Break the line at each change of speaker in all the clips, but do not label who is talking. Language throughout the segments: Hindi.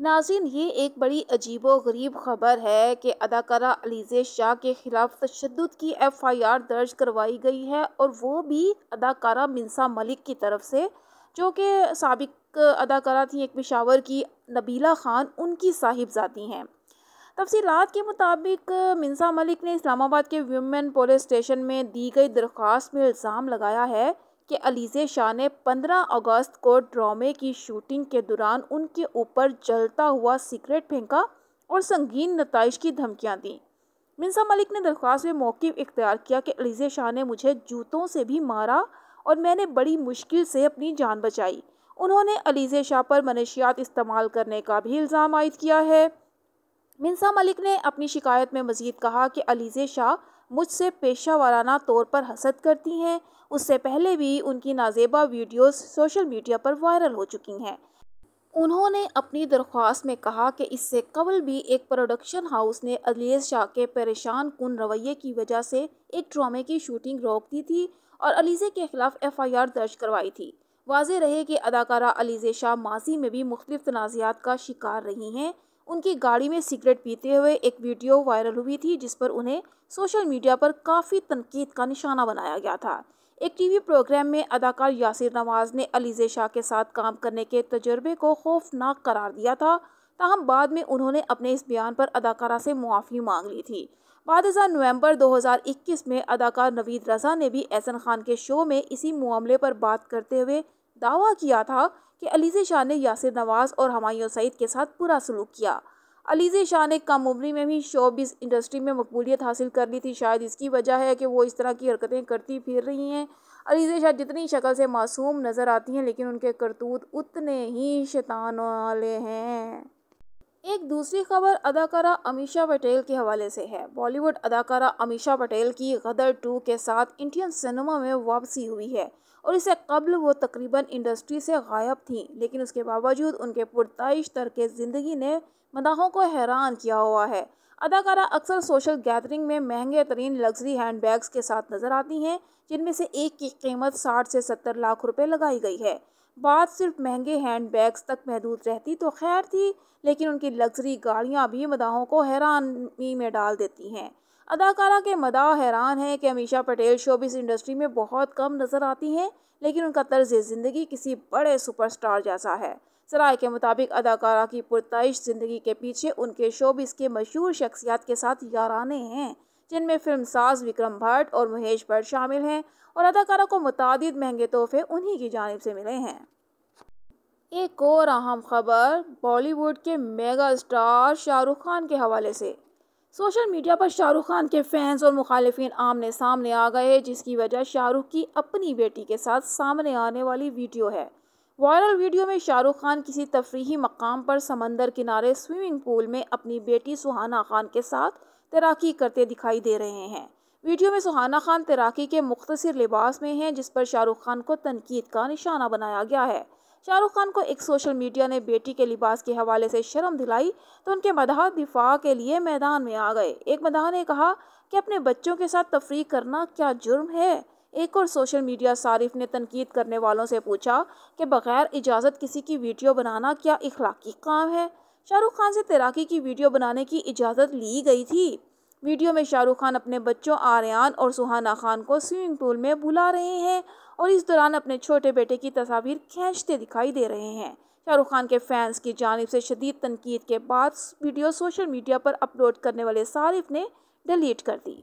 नाजिन ये एक बड़ी अजीब गरीब खबर है कि अदाकारा अलीजे शाह के खिलाफ तशद की एफ़ आई आर दर्ज करवाई गई है और वो भी अदाकारा मिनसा मलिक की तरफ से जो कि सबक अदाकारा थी एक पिशावर की नबीला ख़ान उनकी साहिबजादी हैं तफसीत के मुताबिक मिनसा मलिक ने इस्लामाबाद के वीमेन पुलिस स्टेशन में दी गई दरख्वास्त में इल्ज़ाम लगाया है कि अलीज़े शाह ने 15 अगस्त को ड्रामे की शूटिंग के दौरान उनके ऊपर जलता हुआ सिगरेट फेंका और संगीन नतज की धमकियाँ दी मिनसा मलिक ने दरख्वास्त में मौक़ इख्तियार किया कि अलीज़े शाह ने मुझे जूतों से भी मारा और मैंने बड़ी मुश्किल से अपनी जान बचाई उन्होंने अलीज़े शाह पर मनशियात इस्तेमाल करने का भी इल्ज़ाम आयद किया है मिनसा मलिक ने अपनी शिकायत में मज़ीद कहा कि अलीज़े शाह मुझसे पेशा वाराना तौर पर हसद करती हैं उससे पहले भी उनकी नाजेबा वीडियोस सोशल मीडिया पर वायरल हो चुकी हैं उन्होंने अपनी दरख्वास्त में कहा कि इससे कबल भी एक प्रोडक्शन हाउस ने अलीस शाह के परेशान कन रवैये की वजह से एक ड्रामे की शूटिंग रोक दी थी और अलीज़े के खिलाफ एफ आई आर दर्ज करवाई थी वाज रहे कि अदाकारा अलीज़े शाह माजी में भी मुख्तु तनाज़ात का शिकार रही हैं उनकी गाड़ी में सिगरेट पीते हुए एक वीडियो वायरल हुई थी जिस पर उन्हें सोशल मीडिया पर काफ़ी तनकीद का निशाना बनाया गया था एक टीवी प्रोग्राम में अदाकार यासिर नवाज ने अलीजे शाह के साथ काम करने के तजर्बे को खौफनाक करार दिया था ताहम बाद में उन्होंने अपने इस बयान पर अदाकारा से मुआफ़ी मांग ली थी बाद नवंबर 2021 में अदाकार नवीद रजा ने भी एहसन खान के शो में इसी मामले पर बात करते हुए दावा किया था कि अलीजे शाह ने यासिर नवाज और हमायों सईद के साथ बुरा सलूक किया अलीज़े शाह ने कम उम्री में भी शोबिस इंडस्ट्री में मकबूलियत हासिल कर ली थी शायद इसकी वजह है कि वो इस तरह की हरकतें करती फिर रही हैं अलीज़े शाह जितनी शक्ल से मासूम नज़र आती हैं लेकिन उनके करतूत उतने ही शैतान वाले हैं एक दूसरी खबर अदाकारा अमीशा पटेल के हवाले से है बॉलीवुड अदाकारा अमीशा पटेल की गदर टू के साथ इंडियन सिनेमा में वापसी हुई है और इससे कबल वो तकरीबन इंडस्ट्री से गायब थीं लेकिन उसके बावजूद उनके पुरताइश के ज़िंदगी ने मदाहों को हैरान किया हुआ है अदाकारा अक्सर सोशल गैदरिंग में महंगे तरीन लग्जरी हैंडबैग्स के साथ नज़र आती हैं जिनमें से एक की कीमत साठ से सत्तर लाख रुपये लगाई गई है बात सिर्फ महंगे हैंड बैग्स तक महदूद रहती तो खैर थी लेकिन उनकी लग्जरी गाड़ियाँ भी मदाहों को हैरानी में डाल देती हैं अदाकारा के मदा हैरान हैं कि अमीशा पटेल शोबिस इंडस्ट्री में बहुत कम नज़र आती हैं लेकिन उनका तर्ज ज़िंदगी किसी बड़े सुपरस्टार जैसा है सराय के मुताबिक अदाकारा की पुरतश ज़िंदगी के पीछे उनके शोबिस के मशहूर शख्सियात के साथ याराने हैं जिनमें फिल्म साज़ विक्रम भट्ट और महेश भट्ट शामिल हैं और अदाकारा को मुतद महंगे तोहफे उन्हीं की जानब से मिले हैं एक और अहम खबर बॉलीवुड के मेगा स्टार शाहरुख खान के हवाले से सोशल मीडिया पर शाहरुख खान के फैंस और मुखालफन आमने सामने आ गए जिसकी वजह शाहरुख की अपनी बेटी के साथ सामने आने वाली वीडियो है वायरल वीडियो में शाहरुख खान किसी तफरीही मकाम पर समंदर किनारे स्विमिंग पूल में अपनी बेटी सुहाना खान के साथ तैराकी करते दिखाई दे रहे हैं वीडियो में सुहाना खान तैराकी के मुख्तर लिबास में हैं जिस पर शाहरुख खान को तनकीद का निशाना बनाया गया है शाहरुख खान को एक सोशल मीडिया ने बेटी के लिबास के हवाले से शर्म दिलाई तो उनके मदाह दिफा के लिए मैदान में आ गए एक मदाह ने कहा कि अपने बच्चों के साथ तफरी करना क्या जुर्म है एक और सोशल मीडिया सारिफ ने तनकीद करने वालों से पूछा कि बग़ैर इजाज़त किसी की वीडियो बनाना क्या इखलाकी काम है शाहरुख खान से तैराकी की वीडियो बनाने की इजाज़त ली गई थी वीडियो में शाहरुख खान अपने बच्चों आर्यान और सुहाना खान को स्विमिंग पूल में बुला रहे हैं और इस दौरान अपने छोटे बेटे की तस्वीर खींचते दिखाई दे रहे हैं शाहरुख खान के फैंस की जानब से शदीद तनकीद के बाद वीडियो सोशल मीडिया पर अपलोड करने वाले सारिफ ने डिलीट कर दी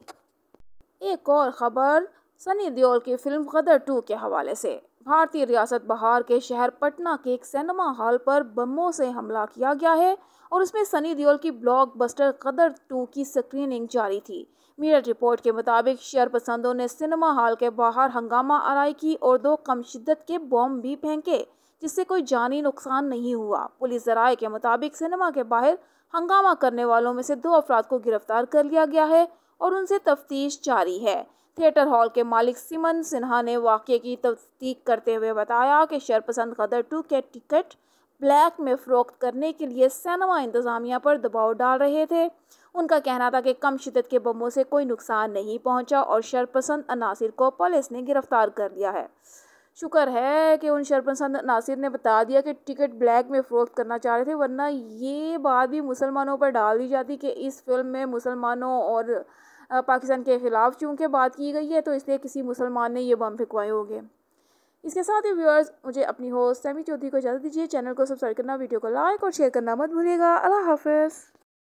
एक और ख़बर सनी देओल की फ़िल्म गदर टू के हवाले से भारतीय रियासत बहार के शहर पटना के एक सिनेमा हॉल पर बमों से हमला किया गया है और उसमें सनी देओल की ब्लॉकबस्टर कदर टू की स्क्रीनिंग जारी थी मीडिया रिपोर्ट के मुताबिक शेयर पसंदों ने सिनेमा हॉल के बाहर हंगामा आरई की और दो कम शिद्दत के बॉम्ब भी फेंके जिससे कोई जानी नुकसान नहीं हुआ पुलिस जराये के मुताबिक सिनेमा के बाहर हंगामा करने वालों में से दो अफराद को गिरफ्तार कर लिया गया है और उनसे तफ्तीश जारी है थिएटर हॉल के मालिक सिमन सिन्हा ने वाक़े की तस्दीक करते हुए बताया कि शरपसंद कदर टू के टिकट ब्लैक में फ़रोख्त करने के लिए सिनेमा इंतज़ामिया पर दबाव डाल रहे थे उनका कहना था कि कम शिदत के बमों से कोई नुकसान नहीं पहुंचा और शरपसंद अनासिर को पुलिस ने गिरफ़्तार कर लिया है शुक्र है कि उन शरपसंद अनासिर ने बता दिया कि टिकट ब्लैक में फ़रोख्त करना चाह रहे थे वरना ये बात भी मुसलमानों पर डाल दी जाती कि इस फिल्म में मुसलमानों और पाकिस्तान के ख़िलाफ़ चूँकि बात की गई है तो इसलिए किसी मुसलमान ने ये बम फेंकवाए होंगे इसके साथ ही व्यूअर्स मुझे अपनी होस्ट सैमी चौधरी को इजाज़त दीजिए चैनल को सब्सक्राइब करना वीडियो को लाइक और शेयर करना मत भूलिएगा अल्लाह हाफिज़